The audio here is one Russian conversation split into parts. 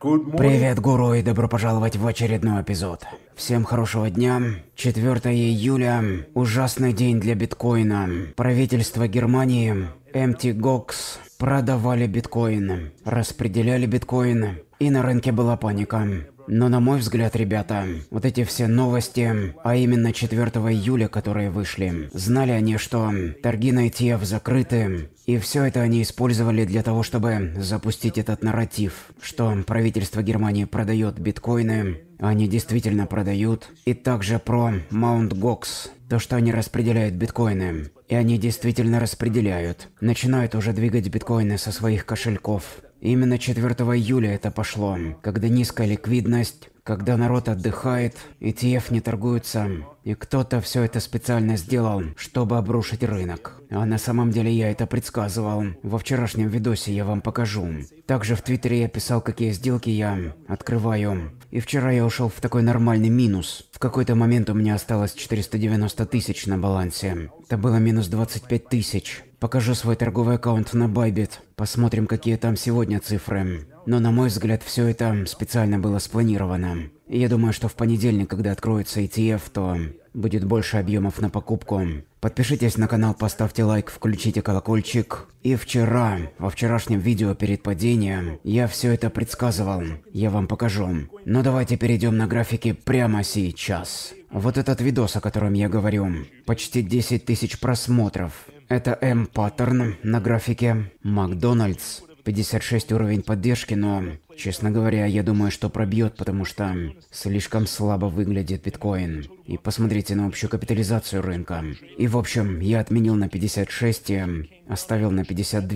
Привет, гуру, и добро пожаловать в очередной эпизод. Всем хорошего дня. 4 июля. Ужасный день для биткоина. Правительство Германии, Mtgox продавали биткоин, распределяли биткоин, и на рынке была паника. Но на мой взгляд, ребята, вот эти все новости, а именно 4 июля, которые вышли, знали они, что торги на ETF закрыты, и все это они использовали для того, чтобы запустить этот нарратив, что правительство Германии продает биткоины, они действительно продают, и также про Маунт Гокс, то, что они распределяют биткоины. И они действительно распределяют. Начинают уже двигать биткоины со своих кошельков. именно 4 июля это пошло, когда низкая ликвидность, когда народ отдыхает, ETF не торгуются, и кто-то все это специально сделал, чтобы обрушить рынок. А на самом деле я это предсказывал. Во вчерашнем видосе я вам покажу. Также в Твиттере я писал, какие сделки я открываю. И вчера я ушел в такой нормальный минус. В какой-то момент у меня осталось 490 тысяч на балансе. Это было минус 25 тысяч. Покажу свой торговый аккаунт на Bybit. Посмотрим, какие там сегодня цифры. Но на мой взгляд, все это специально было спланировано. я думаю, что в понедельник, когда откроется ETF, то будет больше объемов на покупку. Подпишитесь на канал, поставьте лайк, включите колокольчик. И вчера, во вчерашнем видео перед падением, я все это предсказывал. Я вам покажу. Но давайте перейдем на графики прямо сейчас. Вот этот видос, о котором я говорю. Почти 10 тысяч просмотров. Это m паттерн на графике. Макдональдс 56 уровень поддержки, но, честно говоря, я думаю, что пробьет, потому что слишком слабо выглядит биткоин. И посмотрите на общую капитализацию рынка. И в общем, я отменил на 56 и э, оставил на 52.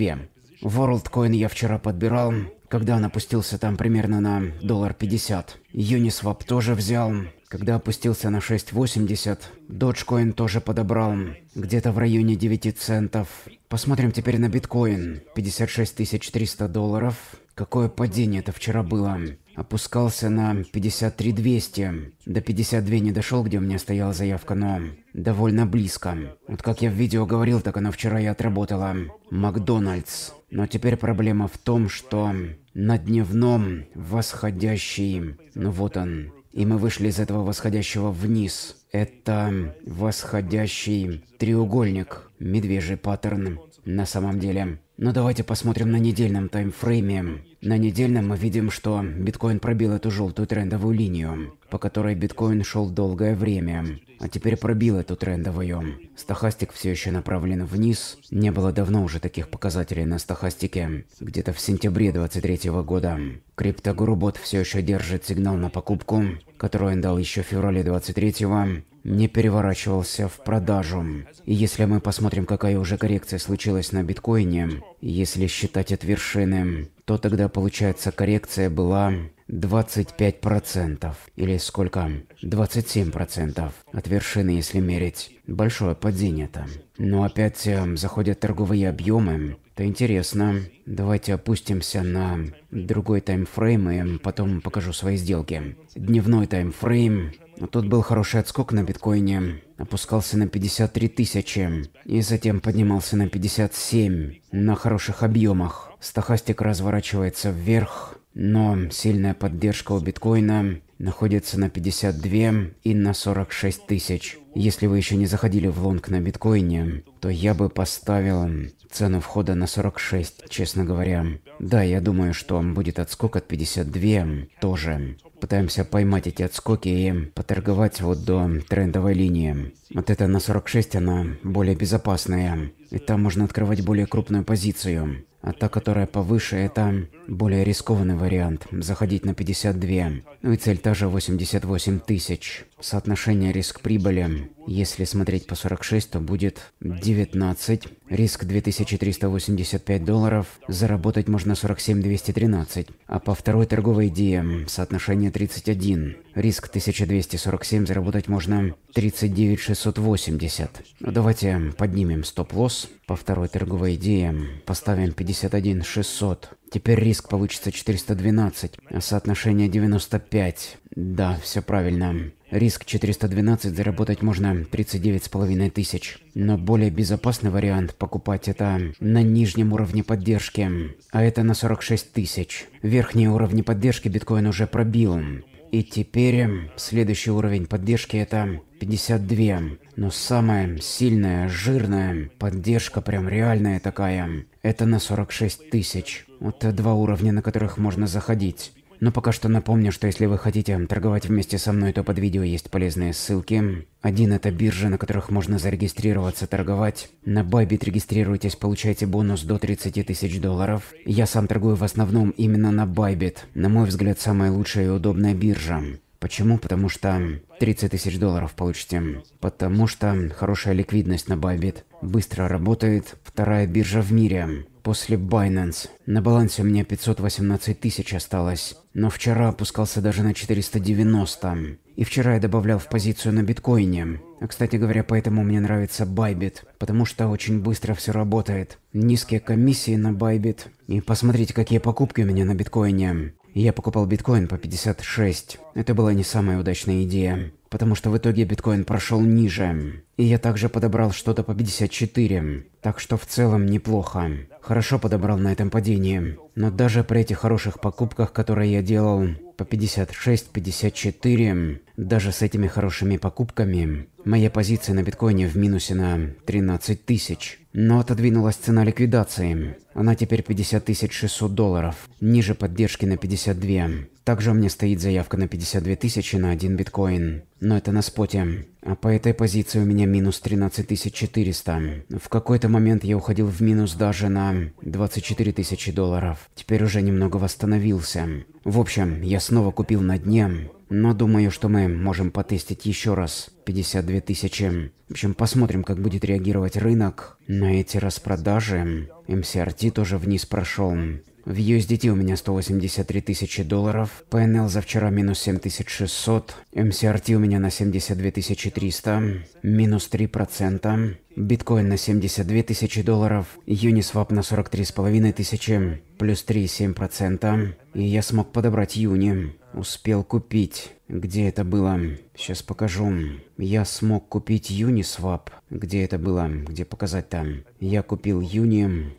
WorldCoin я вчера подбирал, когда он опустился там примерно на доллар 50. Uniswap тоже взял. Когда опустился на 6.80, Dogecoin тоже подобрал, где-то в районе 9 центов. Посмотрим теперь на биткоин. 56 300 долларов. Какое падение это вчера было опускался на 53-200. До 52 не дошел, где у меня стояла заявка, но довольно близко. Вот как я в видео говорил, так оно вчера и отработало. Макдональдс. Но теперь проблема в том, что на дневном восходящий, ну вот он, и мы вышли из этого восходящего вниз. Это восходящий треугольник, медвежий паттерн на самом деле. Но ну давайте посмотрим на недельном таймфрейме. На недельном мы видим, что биткоин пробил эту желтую трендовую линию по которой биткоин шел долгое время, а теперь пробил эту трендовую. Стохастик все еще направлен вниз, не было давно уже таких показателей на стохастике, где-то в сентябре 23 года. Криптогурубот все еще держит сигнал на покупку, который он дал еще в феврале 23 не переворачивался в продажу. И если мы посмотрим, какая уже коррекция случилась на биткоине, если считать от вершины, то тогда получается коррекция была 25% или сколько? 27% от вершины, если мерить. Большое падение там. Но опять э, заходят торговые объемы. Это интересно. Давайте опустимся на другой таймфрейм и потом покажу свои сделки. Дневной таймфрейм. Но тут был хороший отскок на биткоине. Опускался на 53 тысячи. И затем поднимался на 57 на хороших объемах. Стохастик разворачивается вверх но сильная поддержка у биткоина находится на 52 и на 46 тысяч. Если вы еще не заходили в лонг на биткоине, то я бы поставил цену входа на 46, честно говоря. Да, я думаю, что будет отскок от 52 тоже. Пытаемся поймать эти отскоки и поторговать вот до трендовой линии. Вот это на 46 она более безопасная. И там можно открывать более крупную позицию. А та, которая повыше, это более рискованный вариант. Заходить на 52. Ну и цель та же 88 тысяч. Соотношение риск-прибыли, если смотреть по 46, то будет 19. Риск 2385 долларов, заработать можно 47213. А по второй торговой идее соотношение 31. Риск 1247, заработать можно 39680. Ну, давайте поднимем стоп-лосс по второй торговой идее, поставим 51600. Теперь риск получится 412, а соотношение 95. Да, все правильно. Риск 412 заработать можно 39,5 тысяч. Но более безопасный вариант покупать это на нижнем уровне поддержки, а это на 46 тысяч. Верхние уровни поддержки биткоин уже пробил. И теперь следующий уровень поддержки это 52. Но самая сильная, жирная поддержка, прям реальная такая, это на 46 тысяч. Вот два уровня, на которых можно заходить. Но пока что напомню, что если вы хотите торговать вместе со мной, то под видео есть полезные ссылки. Один это биржи, на которых можно зарегистрироваться, торговать. На Bybit регистрируйтесь, получайте бонус до 30 тысяч долларов. Я сам торгую в основном именно на Bybit. На мой взгляд, самая лучшая и удобная биржа. Почему? Потому что 30 тысяч долларов получите. Потому что хорошая ликвидность на Bybit. Быстро работает вторая биржа в мире после Binance. На балансе у меня 518 тысяч осталось, но вчера опускался даже на 490. И вчера я добавлял в позицию на биткоине. А кстати говоря, поэтому мне нравится Bybit, потому что очень быстро все работает. Низкие комиссии на Bybit. И посмотрите, какие покупки у меня на биткоине. Я покупал биткоин по 56. Это была не самая удачная идея, потому что в итоге биткоин прошел ниже. И я также подобрал что-то по 54. Так что в целом неплохо. Хорошо подобрал на этом падении. Но даже при этих хороших покупках, которые я делал по 56-54, даже с этими хорошими покупками, моя позиция на биткоине в минусе на 13 тысяч. Но отодвинулась цена ликвидации. Она теперь 50 600 долларов, ниже поддержки на 52. Также у меня стоит заявка на 52 тысячи на один биткоин. Но это на споте. А по этой позиции у меня минус 13400. В какой-то момент я уходил в минус даже на 24 тысячи долларов. Теперь уже немного восстановился. В общем, я снова купил на дне. Но думаю, что мы можем потестить еще раз. 52 тысячи. В общем, посмотрим, как будет реагировать рынок на эти распродажи. МСРТ тоже вниз прошел. В USDT у меня 183 тысячи долларов, PNL за вчера минус 7600, MCRT у меня на 72300 300, минус 3%, биткоин на 72 тысячи долларов, Uniswap на 43,5 тысячи, плюс 3,7%, и я смог подобрать Юни. Успел купить. Где это было? Сейчас покажу. Я смог купить Uniswap. Где это было? Где показать там? Я купил Юни.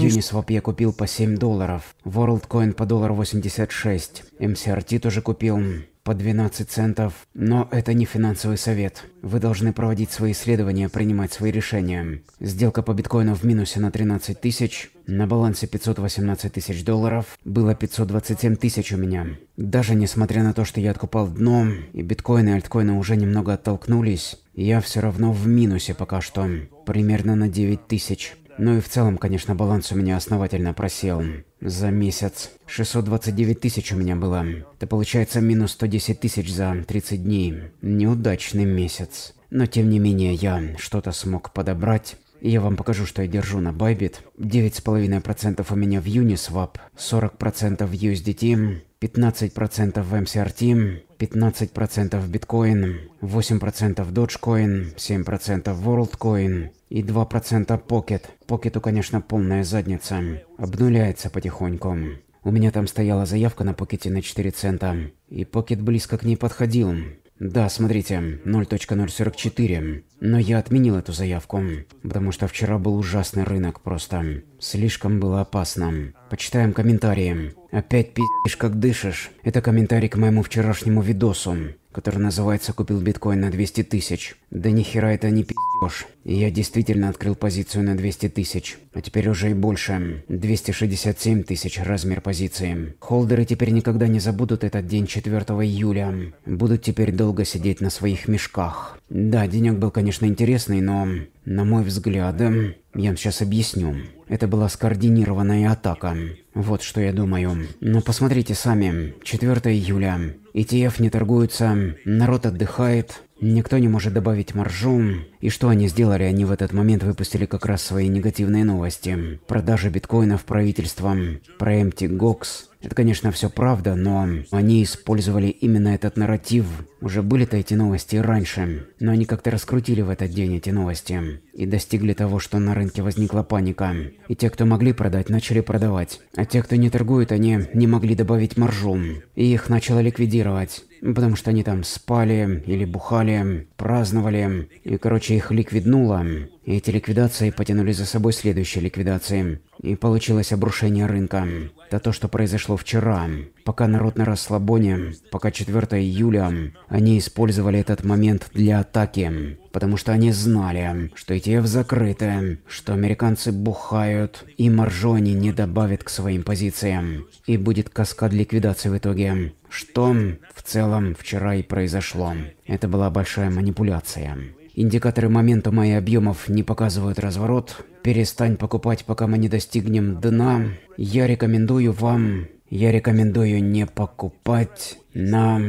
Uniswap я купил по 7 долларов. WorldCoin по доллар 86. MCRT тоже купил по 12 центов. Но это не финансовый совет. Вы должны проводить свои исследования, принимать свои решения. Сделка по биткоину в минусе на 13 тысяч. На балансе 518 тысяч долларов. Было 527 тысяч у меня. Даже несмотря на то, что я откупал дно, и биткоины и альткоины уже немного оттолкнулись, я все равно в минусе пока что. Примерно на 9 тысяч. Ну и в целом, конечно, баланс у меня основательно просел. За месяц 629 тысяч у меня было. Это получается минус 110 тысяч за 30 дней. Неудачный месяц. Но тем не менее, я что-то смог подобрать. Я вам покажу, что я держу на Bybit. 9,5% у меня в Uniswap, 40% в USDT, 15% в MCRT, 15% в биткоин, 8% в Dogecoin, 7% в WorldCoin и 2% Pocket. Покету, конечно, полная задница. Обнуляется потихоньку. У меня там стояла заявка на покете на 4 цента, и покет близко к ней подходил. Да, смотрите, 0.044. Но я отменил эту заявку, потому что вчера был ужасный рынок просто. Слишком было опасно. Почитаем комментарии. Опять пиздишь, как дышишь. Это комментарий к моему вчерашнему видосу который называется «Купил биткоин на 200 тысяч». Да нихера это не пи***ешь. я действительно открыл позицию на 200 тысяч. А теперь уже и больше. 267 тысяч размер позиции. Холдеры теперь никогда не забудут этот день 4 июля. Будут теперь долго сидеть на своих мешках. Да, денек был, конечно, интересный, но... На мой взгляд, я вам сейчас объясню. Это была скоординированная атака. Вот что я думаю. Но посмотрите сами. 4 июля. ETF не торгуются, народ отдыхает, никто не может добавить маржу. И что они сделали? Они в этот момент выпустили как раз свои негативные новости. Продажи биткоинов правительством, про MT Gox, это, конечно, все правда, но они использовали именно этот нарратив. Уже были-то эти новости раньше, но они как-то раскрутили в этот день эти новости и достигли того, что на рынке возникла паника. И те, кто могли продать, начали продавать. А те, кто не торгует, они не могли добавить маржу. И их начало ликвидировать. Потому что они там спали или бухали, праздновали. И, короче, их ликвиднуло эти ликвидации потянули за собой следующие ликвидации. И получилось обрушение рынка. Это то, что произошло вчера. Пока народ на расслабоне, пока 4 июля, они использовали этот момент для атаки. Потому что они знали, что ETF закрыты, что американцы бухают, и маржу они не добавят к своим позициям. И будет каскад ликвидации в итоге. Что в целом вчера и произошло. Это была большая манипуляция. Индикаторы момента и объемов не показывают разворот. Перестань покупать, пока мы не достигнем дна. Я рекомендую вам... Я рекомендую не покупать на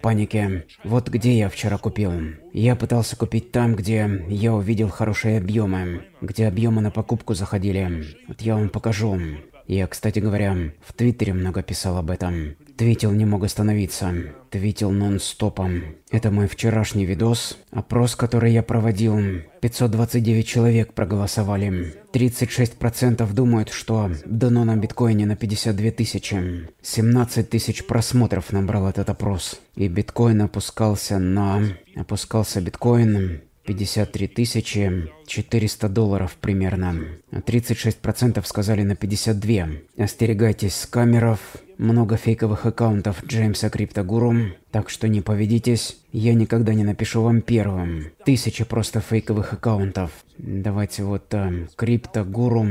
панике. Вот где я вчера купил. Я пытался купить там, где я увидел хорошие объемы. Где объемы на покупку заходили. Вот я вам покажу. Я, кстати говоря, в Твиттере много писал об этом. Твитил не мог остановиться. Твитил нон-стопом. Это мой вчерашний видос. Опрос, который я проводил. 529 человек проголосовали. 36% думают, что дано на биткоине на 52 тысячи. 17 тысяч просмотров набрал этот опрос. И биткоин опускался на... Опускался биткоин 53 тысячи 400 долларов примерно. 36% сказали на 52. Остерегайтесь скамеров, много фейковых аккаунтов Джеймса Криптогуру, так что не поведитесь, я никогда не напишу вам первым. Тысяча просто фейковых аккаунтов. Давайте вот там, э, Криптогуру,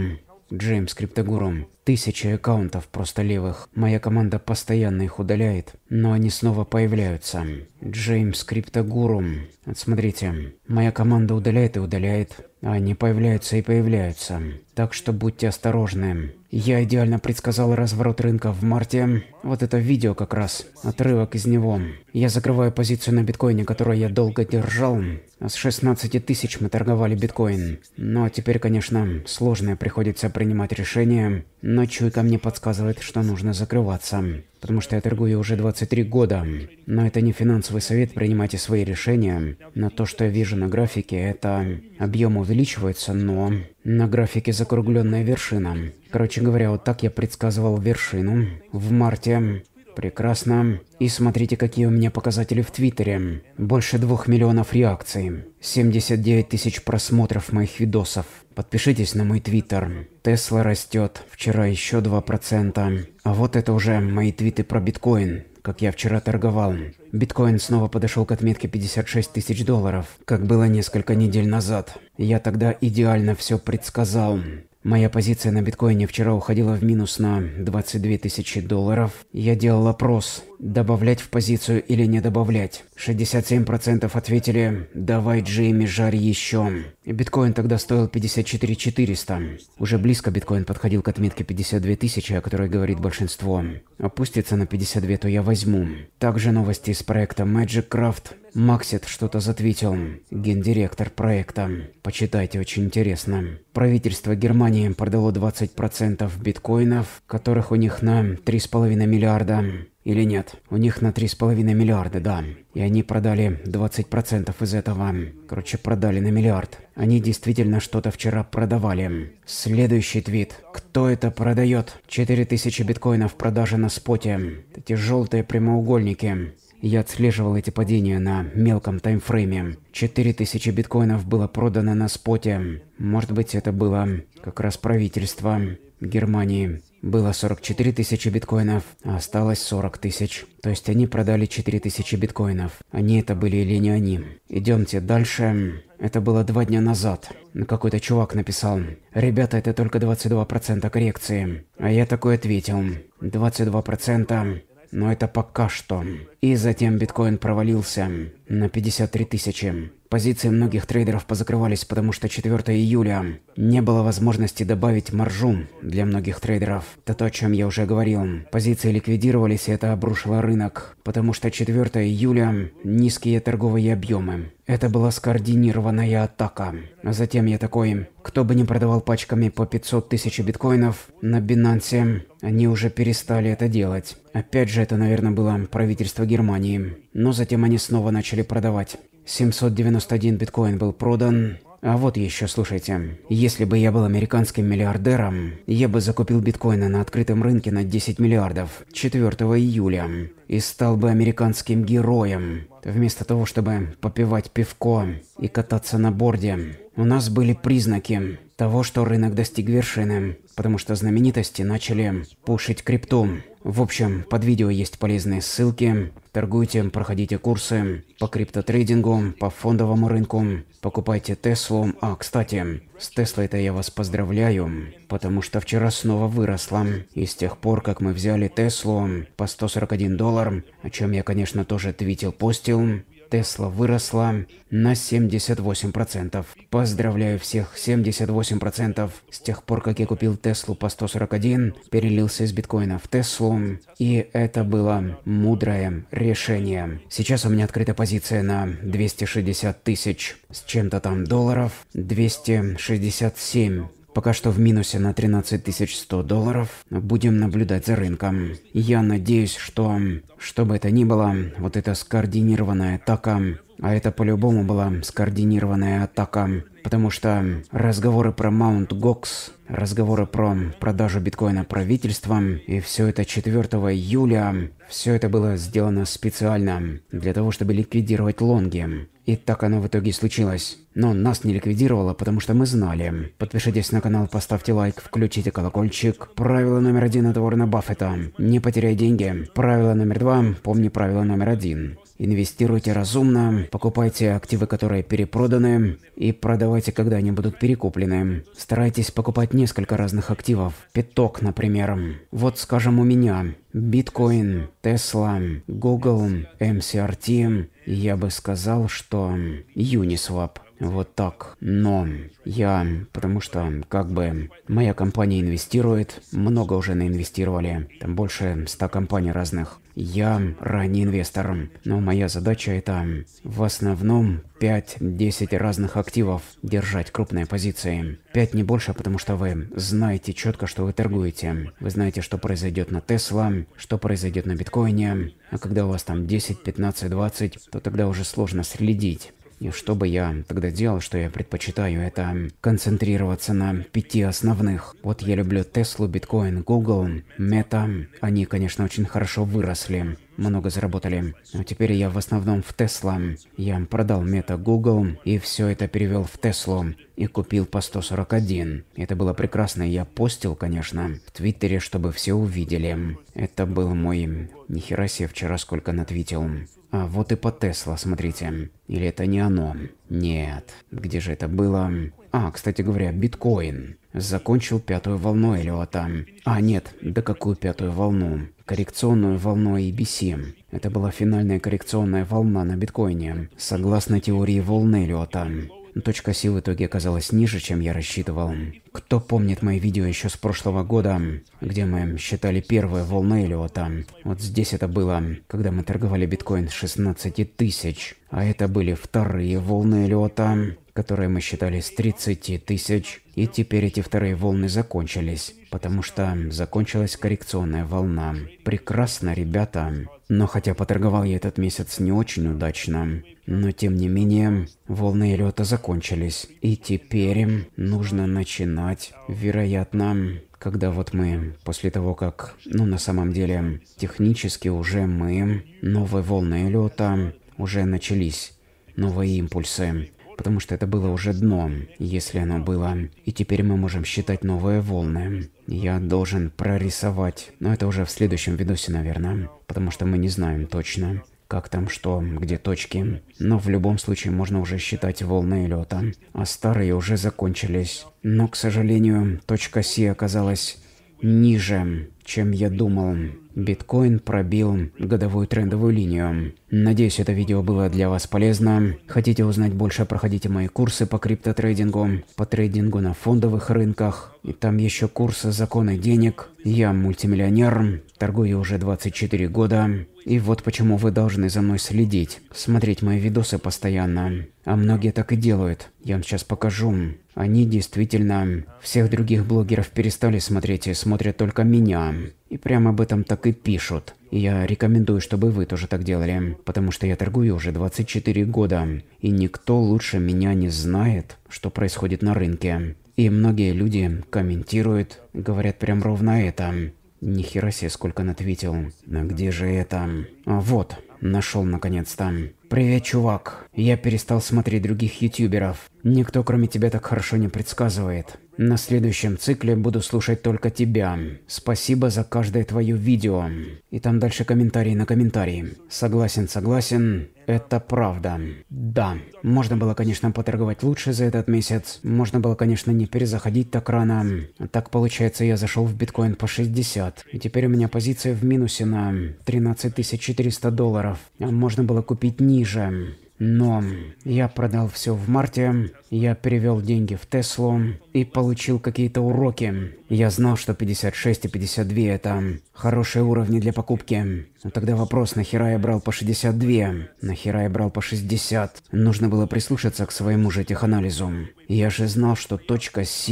Джеймс Криптогуру. Тысяча аккаунтов просто левых. Моя команда постоянно их удаляет, но они снова появляются. Джеймс Криптогуру. Вот смотрите, моя команда удаляет и удаляет, а они появляются и появляются. Так что будьте осторожны. Я идеально предсказал разворот рынка в марте. Вот это видео как раз, отрывок из него. Я закрываю позицию на биткоине, которую я долго держал. С 16 тысяч мы торговали биткоин. Ну а теперь, конечно, сложное приходится принимать решение, но чуйка мне подсказывает, что нужно закрываться потому что я торгую уже 23 года. Но это не финансовый совет, принимайте свои решения. Но то, что я вижу на графике, это объем увеличивается, но на графике закругленная вершина. Короче говоря, вот так я предсказывал вершину в марте Прекрасно. И смотрите, какие у меня показатели в Твиттере. Больше двух миллионов реакций. 79 тысяч просмотров моих видосов. Подпишитесь на мой Твиттер. Тесла растет. Вчера еще 2%. А вот это уже мои твиты про биткоин как я вчера торговал. Биткоин снова подошел к отметке 56 тысяч долларов, как было несколько недель назад. Я тогда идеально все предсказал. Моя позиция на биткоине вчера уходила в минус на 22 тысячи долларов. Я делал опрос, добавлять в позицию или не добавлять. 67% ответили «давай, Джейми, жарь еще». Биткоин тогда стоил 54 400. Уже близко биткоин подходил к отметке 52 тысячи, о которой говорит большинство. Опустится на 52, то я возьму. Также новости из проекта Magic Craft. Максит что-то затвитил, гендиректор проекта. Почитайте, очень интересно. Правительство Германии продало 20% биткоинов, которых у них на 3,5 миллиарда. Или нет? У них на 3,5 миллиарда, да. И они продали 20% из этого. Короче, продали на миллиард. Они действительно что-то вчера продавали. Следующий твит. Кто это продает? 4000 биткоинов продажи на споте. Эти желтые прямоугольники. Я отслеживал эти падения на мелком таймфрейме. 4000 биткоинов было продано на споте. Может быть, это было как раз правительство Германии. Было 44 тысячи биткоинов, а осталось 40 тысяч. То есть они продали 4 тысячи биткоинов. Они это были или не они. Идемте дальше. Это было два дня назад. Какой-то чувак написал, «Ребята, это только 22% коррекции». А я такой ответил, «22%, но это пока что». И затем биткоин провалился на 53 тысячи. Позиции многих трейдеров позакрывались, потому что 4 июля не было возможности добавить маржу для многих трейдеров. Это то, о чем я уже говорил. Позиции ликвидировались, и это обрушило рынок, потому что 4 июля низкие торговые объемы. Это была скоординированная атака. А затем я такой, кто бы не продавал пачками по 500 тысяч биткоинов на Binance, они уже перестали это делать. Опять же, это, наверное, было правительство Германии. Но затем они снова начали продавать. 791 биткоин был продан. А вот еще, слушайте. Если бы я был американским миллиардером, я бы закупил биткоины на открытом рынке на 10 миллиардов 4 июля и стал бы американским героем. Вместо того, чтобы попивать пивко и кататься на борде, у нас были признаки того, что рынок достиг вершины, потому что знаменитости начали пушить крипту. В общем, под видео есть полезные ссылки. Торгуйте, проходите курсы по криптотрейдингу, по фондовому рынку, покупайте Теслу. А, кстати, с Теслой-то я вас поздравляю, потому что вчера снова выросла. И с тех пор, как мы взяли Теслу по 141 доллар, о чем я, конечно, тоже твитил, постил, Тесла выросла на 78%. Поздравляю всех, 78% с тех пор, как я купил Теслу по 141, перелился из биткоина в Теслу, и это было мудрое решение. Сейчас у меня открыта позиция на 260 тысяч с чем-то там долларов, 267 Пока что в минусе на 13100 долларов. Будем наблюдать за рынком. Я надеюсь, что, что бы это ни было, вот эта скоординированная атака, а это по-любому была скоординированная атака, потому что разговоры про Маунт Гокс, разговоры про продажу биткоина правительством и все это 4 июля, все это было сделано специально для того, чтобы ликвидировать лонги. И так оно в итоге случилось. Но нас не ликвидировало, потому что мы знали. Подпишитесь на канал, поставьте лайк, включите колокольчик. Правило номер один от Уоррена Баффета. Не потеряй деньги. Правило номер два. Помни правило номер один. Инвестируйте разумно, покупайте активы, которые перепроданы, и продавайте, когда они будут перекуплены. Старайтесь покупать несколько разных активов. Пяток, например. Вот, скажем, у меня. Биткоин, Тесла, Google, MCRT, я бы сказал, что Uniswap вот так. Но я, потому что, как бы, моя компания инвестирует, много уже наинвестировали, там больше 100 компаний разных. Я ранний инвестор, но моя задача это в основном 5-10 разных активов держать крупные позиции. 5 не больше, потому что вы знаете четко, что вы торгуете. Вы знаете, что произойдет на Тесла, что произойдет на биткоине. А когда у вас там 10, 15, 20, то тогда уже сложно следить. И что бы я тогда делал, что я предпочитаю, это концентрироваться на пяти основных. Вот я люблю Теслу, биткоин, Google, Мета. Они, конечно, очень хорошо выросли много заработали. Но а теперь я в основном в Тесла. Я продал мета Google и все это перевел в Теслу и купил по 141. Это было прекрасно, я постил, конечно, в Твиттере, чтобы все увидели. Это был мой... Нихера себе вчера сколько натвитил. А вот и по Тесла, смотрите. Или это не оно? Нет. Где же это было? А, кстати говоря, биткоин. Закончил пятую волну Эллиота. А, нет, да какую пятую волну? Коррекционную волну ABC. Это была финальная коррекционная волна на биткоине, согласно теории волны Эллиота но точка сил в итоге оказалась ниже, чем я рассчитывал. Кто помнит мои видео еще с прошлого года, где мы считали первую волну Эллиота? Вот здесь это было, когда мы торговали биткоин 16 тысяч, а это были вторые волны Эллиота которые мы считали с 30 тысяч, и теперь эти вторые волны закончились, потому что закончилась коррекционная волна. Прекрасно, ребята. Но хотя поторговал я этот месяц не очень удачно, но тем не менее, волны лета закончились. И теперь нужно начинать, вероятно, когда вот мы, после того как, ну на самом деле, технически уже мы, новые волны лета уже начались, новые импульсы потому что это было уже дно, если оно было. И теперь мы можем считать новые волны. Я должен прорисовать, но это уже в следующем видосе, наверное, потому что мы не знаем точно как там что, где точки. Но в любом случае можно уже считать волны лета, а старые уже закончились. Но, к сожалению, точка Си оказалась ниже, чем я думал. Биткоин пробил годовую трендовую линию. Надеюсь, это видео было для вас полезно. Хотите узнать больше, проходите мои курсы по криптотрейдингу, по трейдингу на фондовых рынках. И там еще курсы «Законы денег». Я мультимиллионер, торгую уже 24 года. И вот почему вы должны за мной следить, смотреть мои видосы постоянно. А многие так и делают. Я вам сейчас покажу. Они действительно всех других блогеров перестали смотреть и смотрят только меня. И прямо об этом так и пишут. И я рекомендую, чтобы вы тоже так делали. Потому что я торгую уже 24 года. И никто лучше меня не знает, что происходит на рынке. И многие люди комментируют, говорят прям ровно это. Нихера себе, сколько натвитил, ответил. А где же это? А, вот. Нашел наконец-то. Привет, чувак. Я перестал смотреть других ютуберов. Никто кроме тебя так хорошо не предсказывает. На следующем цикле буду слушать только тебя. Спасибо за каждое твое видео. И там дальше комментарий на комментарий. Согласен, согласен. Это правда. Да. Можно было, конечно, поторговать лучше за этот месяц. Можно было, конечно, не перезаходить так рано. Так получается, я зашел в биткоин по 60. И теперь у меня позиция в минусе на 13 400 долларов. Можно было купить ниже. Но я продал все в марте, я перевел деньги в Теслу, и получил какие-то уроки. Я знал, что 56 и 52 это хорошие уровни для покупки. Но тогда вопрос, нахера я брал по 62? Нахера я брал по 60? Нужно было прислушаться к своему же теханализу. Я же знал, что точка С,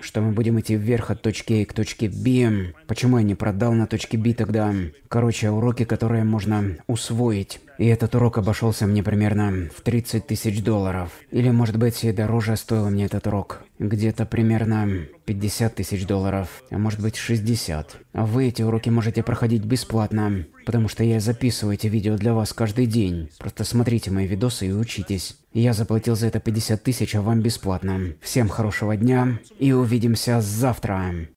что мы будем идти вверх от точки А к точке Б. Почему я не продал на точке Б тогда? Короче, уроки, которые можно усвоить. И этот урок обошелся мне примерно в 30 тысяч долларов. Или, может быть, и дороже стоил мне этот урок. Где где-то примерно 50 тысяч долларов, а может быть 60. А вы эти уроки можете проходить бесплатно, потому что я записываю эти видео для вас каждый день. Просто смотрите мои видосы и учитесь. Я заплатил за это 50 тысяч, а вам бесплатно. Всем хорошего дня и увидимся завтра.